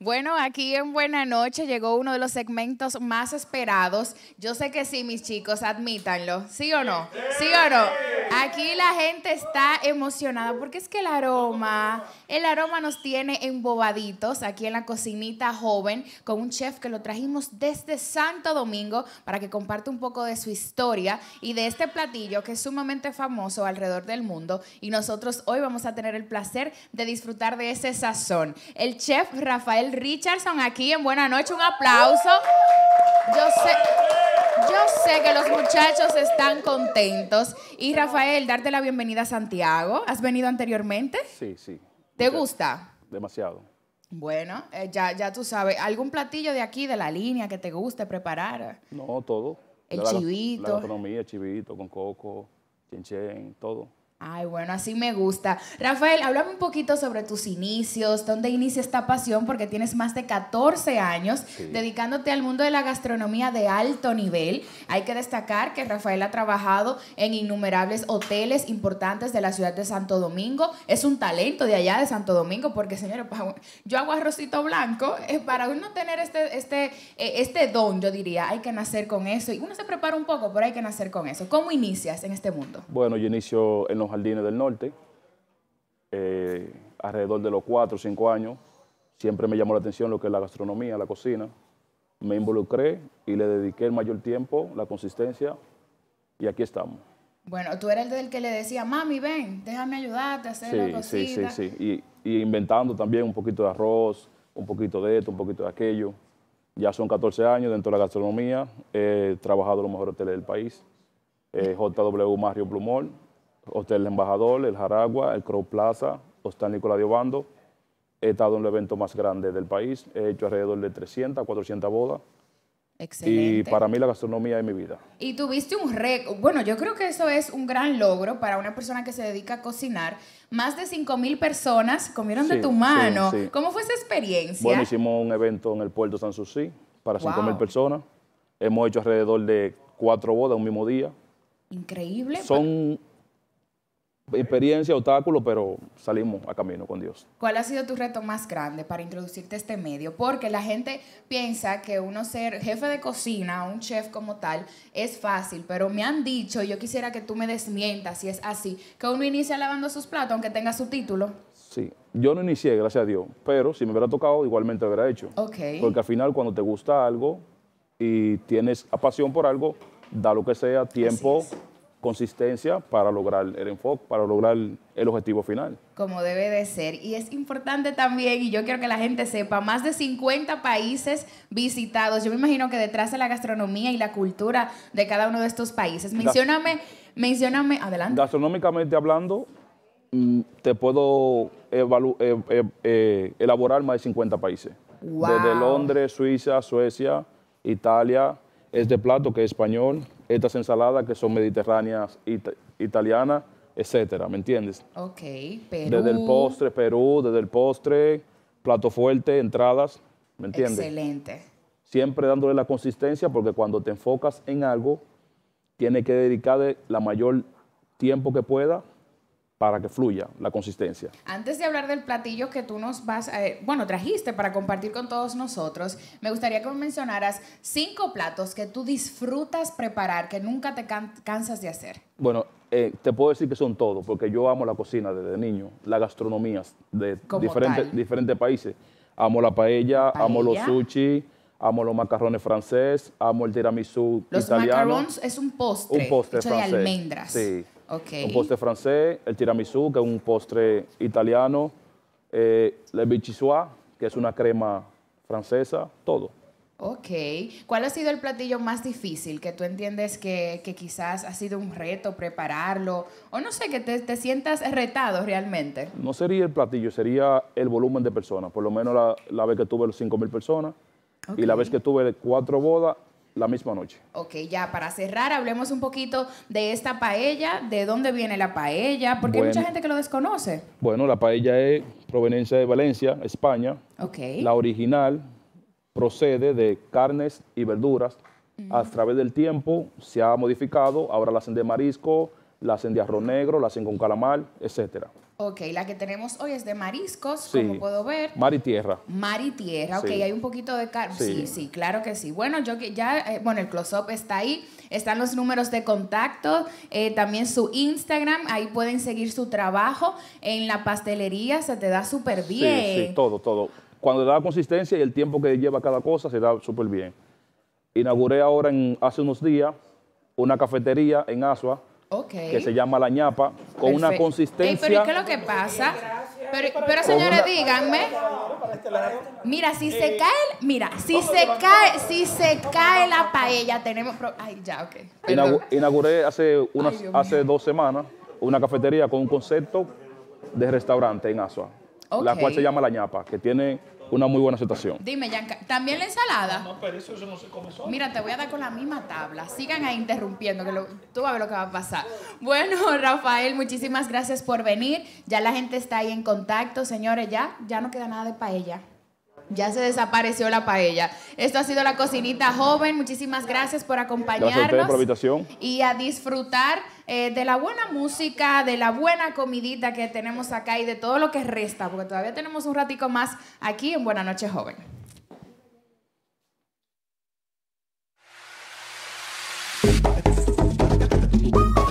Bueno, aquí en Buena Noche llegó uno de los segmentos más esperados. Yo sé que sí, mis chicos, admítanlo. ¿Sí o no? ¿Sí o no? Aquí la gente está emocionada porque es que el aroma, el aroma nos tiene embobaditos aquí en la cocinita joven con un chef que lo trajimos desde Santo Domingo para que comparte un poco de su historia y de este platillo que es sumamente famoso alrededor del mundo y nosotros hoy vamos a tener el placer de disfrutar de ese sazón. El chef Rafael Richardson aquí en Buena Noche, un aplauso los muchachos están contentos. Y Rafael, darte la bienvenida a Santiago. ¿Has venido anteriormente? Sí, sí. ¿Te gusta? Demasiado. Bueno, eh, ya, ya tú sabes. ¿Algún platillo de aquí, de la línea, que te guste preparar? No, todo. El chivito. La chivito, con coco, todo. Ay, bueno, así me gusta. Rafael, háblame un poquito sobre tus inicios, dónde inicia esta pasión, porque tienes más de 14 años dedicándote al mundo de la gastronomía de alto nivel. Hay que destacar que Rafael ha trabajado en innumerables hoteles importantes de la ciudad de Santo Domingo. Es un talento de allá de Santo Domingo, porque señores, yo hago arrocito blanco. Eh, para uno tener este, este, eh, este don, yo diría, hay que nacer con eso. Y uno se prepara un poco, pero hay que nacer con eso. ¿Cómo inicias en este mundo? Bueno, yo inicio en los jardines del norte. Eh, alrededor de los cuatro o cinco años, siempre me llamó la atención lo que es la gastronomía, la cocina. Me involucré y le dediqué el mayor tiempo, la consistencia, y aquí estamos. Bueno, tú eras el del que le decía, mami, ven, déjame ayudarte a hacer la cocina Sí, sí, sí. Y, y, inventando también un poquito de arroz, un poquito de esto, un poquito de aquello. Ya son 14 años dentro de la gastronomía. He trabajado en los mejores hoteles del país. Eh, JW Mario Blumol, Hotel Embajador, el Jaragua, el Crow Plaza, Hostal Nicolás de Obando. He estado en el evento más grande del país, he hecho alrededor de 300, 400 bodas. Excelente. Y para mí la gastronomía es mi vida. Y tuviste un récord. Bueno, yo creo que eso es un gran logro para una persona que se dedica a cocinar. Más de 5,000 personas comieron de tu mano. ¿Cómo fue esa experiencia? Bueno, hicimos un evento en el puerto San Susi para 5,000 personas. Hemos hecho alrededor de cuatro bodas un mismo día. Increíble. Son experiencia, obstáculo, pero salimos a camino con Dios. ¿Cuál ha sido tu reto más grande para introducirte a este medio? Porque la gente piensa que uno ser jefe de cocina, un chef como tal, es fácil, pero me han dicho, yo quisiera que tú me desmientas si es así, que uno inicia lavando sus platos aunque tenga su título. Sí, yo no inicié, gracias a Dios, pero si me hubiera tocado, igualmente lo hubiera hecho. Porque al final cuando te gusta algo y tienes pasión por algo, da lo que sea, tiempo consistencia para lograr el enfoque, para lograr el objetivo final. Como debe de ser. Y es importante también, y yo quiero que la gente sepa, más de 50 países visitados. Yo me imagino que detrás de la gastronomía y la cultura de cada uno de estos países. Mencióname, mencioname. adelante. Gastronómicamente hablando, mm, te puedo eh, eh, eh, elaborar más de 50 países. Desde Londres, Suiza, Suecia, Italia, este plato que es español, estas ensaladas que son mediterráneas, italianas, etcétera, ¿me entiendes? Ok, Perú. Desde el postre, Perú, desde el postre, plato fuerte, entradas, ¿me entiendes? Excelente. Siempre dándole la consistencia porque cuando te enfocas en algo, tienes que dedicarle la mayor tiempo que pueda para que fluya la consistencia. Antes de hablar del platillo que tú nos vas, a, eh, bueno, trajiste para compartir con todos nosotros, me gustaría que mencionaras cinco platos que tú disfrutas preparar, que nunca te cansas de hacer. Bueno, eh, te puedo decir que son todos, porque yo amo la cocina desde niño, la gastronomía de diferentes, diferentes países. Amo la paella, amo los sushi, amo los macarrones francés, amo el tiramisú los italiano. Los macarons es un postre, hecho de almendras. Sí. Un postre francés, el tiramisú, que es un postre italiano, eh, le que es una crema francesa, todo. Ok. ¿Cuál ha sido el platillo más difícil que tú entiendes que, quizás ha sido un reto prepararlo? O no sé, que te, sientas retado realmente. No sería el platillo, sería el volumen de personas. Por lo menos la, vez que tuve los 5.000 personas y la vez que tuve cuatro bodas, la misma noche. Ok, ya para cerrar, hablemos un poquito de esta paella, de dónde viene la paella, porque hay mucha gente que lo desconoce. Bueno, la paella es proveniencia de Valencia, España. Ok. La original procede de carnes y verduras. A través del tiempo se ha modificado, ahora la hacen de marisco, la hacen de arroz negro, la hacen con calamar, etcétera. Ok, la que tenemos hoy es de mariscos, como puedo ver. Mar y tierra. Mar y tierra, ok, hay un poquito de carne. Sí. sí. claro que sí. Bueno, yo que ya, eh, bueno, el close-up está ahí, están los números de contacto, eh, también su Instagram, ahí pueden seguir su trabajo. En la pastelería se te da súper bien. Sí, sí, todo, todo. Cuando da consistencia y el tiempo que lleva cada cosa se da súper bien. Inauguré ahora, hace unos días, una cafetería en Asua, que se llama la ñapa, con una consistencia. pero qué es lo que pasa? Pero, este señores, díganme. Este mira, si se eh, cae, mira, si se cae, si se cae la paella, tenemos. Ay, ya, ok. Inauguré hace, unas, hace dos semanas una cafetería con un concepto de restaurante en Asua, la cual se llama La ñapa, que tiene una muy buena situación. Dime, Yanka, ¿también la ensalada? No, pero eso, no se Mira, te voy a dar con la misma tabla. Sigan ahí interrumpiendo, que tú vas a ver lo que va a pasar. Bueno, Rafael, muchísimas gracias por venir. Ya la gente está ahí en contacto, señores, ya, ya no queda nada de paella. Ya se desapareció la paella. Esto ha sido la cocinita joven. Muchísimas gracias por acompañarnos. Gracias Y a disfrutar eh, de la buena música, de la buena comidita que tenemos acá y de todo lo que resta, porque todavía tenemos un ratico más aquí en Buenas Noche Joven.